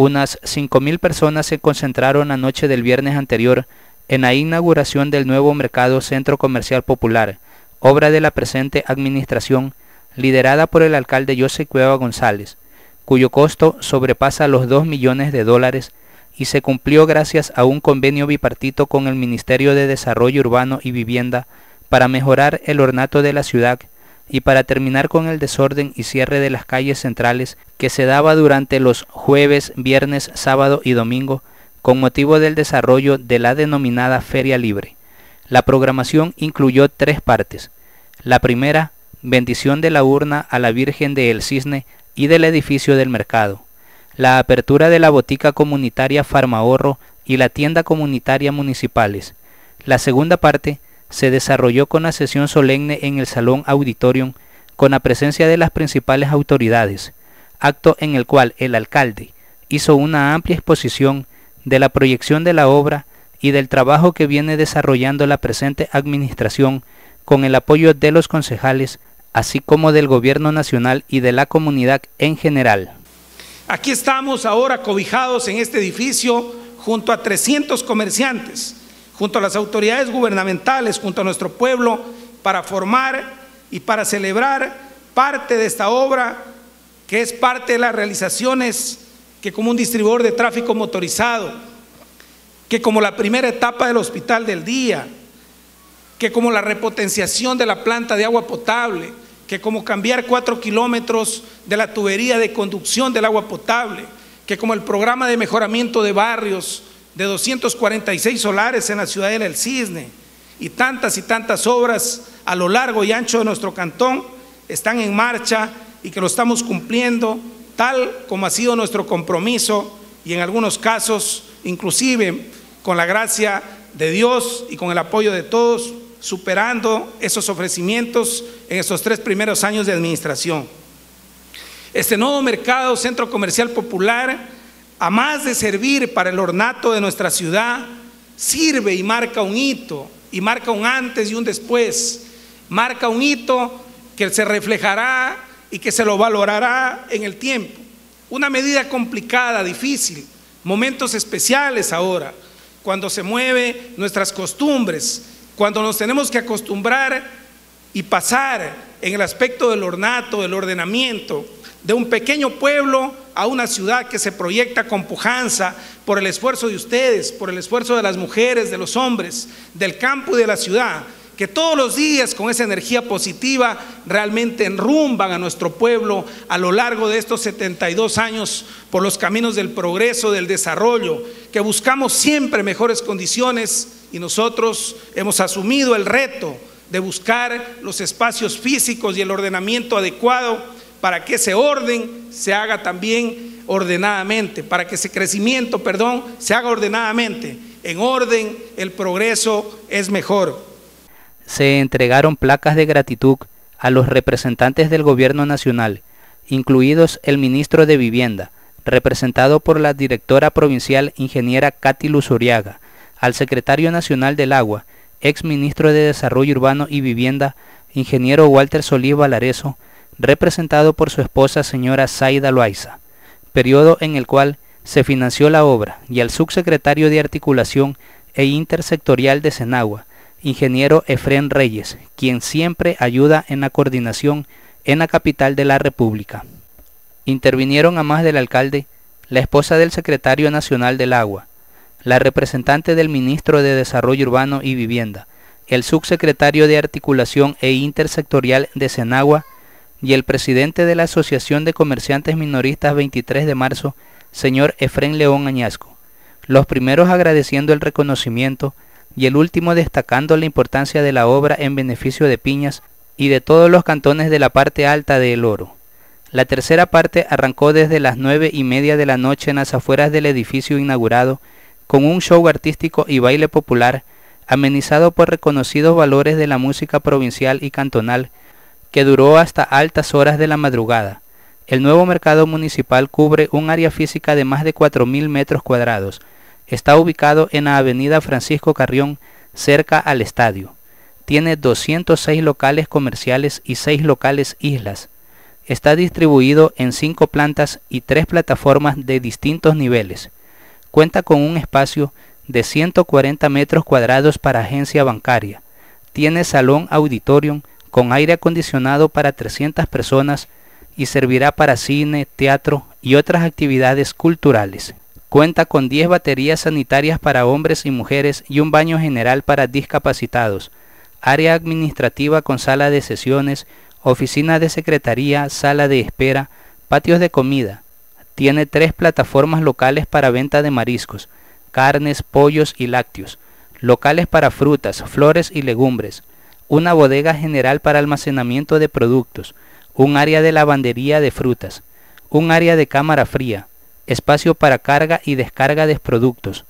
Unas 5.000 personas se concentraron anoche del viernes anterior en la inauguración del nuevo mercado Centro Comercial Popular, obra de la presente administración, liderada por el alcalde José Cueva González, cuyo costo sobrepasa los 2 millones de dólares y se cumplió gracias a un convenio bipartito con el Ministerio de Desarrollo Urbano y Vivienda para mejorar el ornato de la ciudad y para terminar con el desorden y cierre de las calles centrales que se daba durante los jueves, viernes, sábado y domingo con motivo del desarrollo de la denominada Feria Libre. La programación incluyó tres partes. La primera, bendición de la urna a la Virgen del Cisne y del edificio del mercado. La apertura de la botica comunitaria Farmahorro y la tienda comunitaria municipales. La segunda parte, se desarrolló con la sesión solemne en el Salón Auditorium con la presencia de las principales autoridades, acto en el cual el alcalde hizo una amplia exposición de la proyección de la obra y del trabajo que viene desarrollando la presente administración con el apoyo de los concejales, así como del gobierno nacional y de la comunidad en general. Aquí estamos ahora cobijados en este edificio junto a 300 comerciantes junto a las autoridades gubernamentales, junto a nuestro pueblo, para formar y para celebrar parte de esta obra que es parte de las realizaciones que como un distribuidor de tráfico motorizado, que como la primera etapa del hospital del día, que como la repotenciación de la planta de agua potable, que como cambiar cuatro kilómetros de la tubería de conducción del agua potable, que como el programa de mejoramiento de barrios, de 246 solares en la ciudadela del Cisne y tantas y tantas obras a lo largo y ancho de nuestro cantón están en marcha y que lo estamos cumpliendo tal como ha sido nuestro compromiso y en algunos casos inclusive con la gracia de Dios y con el apoyo de todos, superando esos ofrecimientos en esos tres primeros años de administración. Este nuevo mercado, centro comercial popular, a más de servir para el ornato de nuestra ciudad, sirve y marca un hito, y marca un antes y un después, marca un hito que se reflejará y que se lo valorará en el tiempo. Una medida complicada, difícil, momentos especiales ahora, cuando se mueve nuestras costumbres, cuando nos tenemos que acostumbrar y pasar en el aspecto del ornato, del ordenamiento de un pequeño pueblo a una ciudad que se proyecta con pujanza por el esfuerzo de ustedes, por el esfuerzo de las mujeres, de los hombres, del campo y de la ciudad, que todos los días con esa energía positiva realmente enrumban a nuestro pueblo a lo largo de estos 72 años por los caminos del progreso, del desarrollo, que buscamos siempre mejores condiciones y nosotros hemos asumido el reto de buscar los espacios físicos y el ordenamiento adecuado para que ese orden se haga también ordenadamente, para que ese crecimiento, perdón, se haga ordenadamente. En orden, el progreso es mejor. Se entregaron placas de gratitud a los representantes del Gobierno Nacional, incluidos el ministro de Vivienda, representado por la directora provincial ingeniera Katy Luzuriaga, al secretario nacional del agua, ex ministro de Desarrollo Urbano y Vivienda, ingeniero Walter Solís Valareso, representado por su esposa señora Zaida Loaiza, periodo en el cual se financió la obra y al subsecretario de Articulación e Intersectorial de Senagua, ingeniero Efrén Reyes, quien siempre ayuda en la coordinación en la capital de la República. Intervinieron a más del alcalde, la esposa del secretario nacional del agua, la representante del ministro de Desarrollo Urbano y Vivienda, el subsecretario de Articulación e Intersectorial de Senagua, y el presidente de la Asociación de Comerciantes Minoristas 23 de marzo, señor Efrén León Añasco, los primeros agradeciendo el reconocimiento y el último destacando la importancia de la obra en beneficio de Piñas y de todos los cantones de la parte alta de El Oro. La tercera parte arrancó desde las nueve y media de la noche en las afueras del edificio inaugurado con un show artístico y baile popular amenizado por reconocidos valores de la música provincial y cantonal que duró hasta altas horas de la madrugada. El nuevo mercado municipal cubre un área física de más de 4.000 metros cuadrados. Está ubicado en la avenida Francisco Carrión, cerca al estadio. Tiene 206 locales comerciales y 6 locales islas. Está distribuido en 5 plantas y 3 plataformas de distintos niveles. Cuenta con un espacio de 140 metros cuadrados para agencia bancaria. Tiene salón auditorium con aire acondicionado para 300 personas y servirá para cine, teatro y otras actividades culturales. Cuenta con 10 baterías sanitarias para hombres y mujeres y un baño general para discapacitados, área administrativa con sala de sesiones, oficina de secretaría, sala de espera, patios de comida. Tiene tres plataformas locales para venta de mariscos, carnes, pollos y lácteos, locales para frutas, flores y legumbres, una bodega general para almacenamiento de productos, un área de lavandería de frutas, un área de cámara fría, espacio para carga y descarga de productos,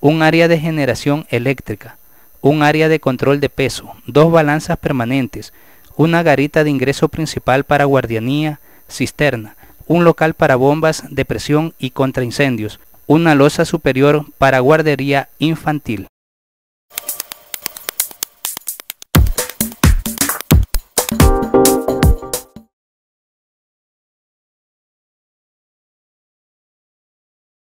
un área de generación eléctrica, un área de control de peso, dos balanzas permanentes, una garita de ingreso principal para guardianía, cisterna, un local para bombas de presión y incendios, una losa superior para guardería infantil.